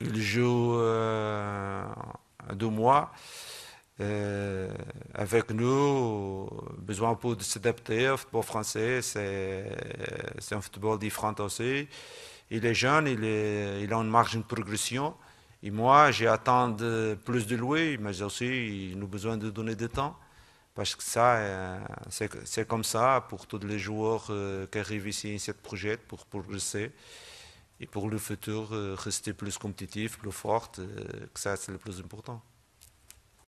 Il joue euh, deux mois euh, avec nous. Besoin pour s'adapter au football français. C'est un football différent aussi. Il est jeune, il, est, a une marge de progression. Et moi, j'ai attendu plus de lui, mais aussi, nous a besoin de donner du temps. Parce que ça, euh, c'est comme ça pour tous les joueurs qui arrivent ici, dans cette projet, pour progresser. Et pour le futur, euh, rester plus compétitif, plus fort, euh, que ça c'est le plus important.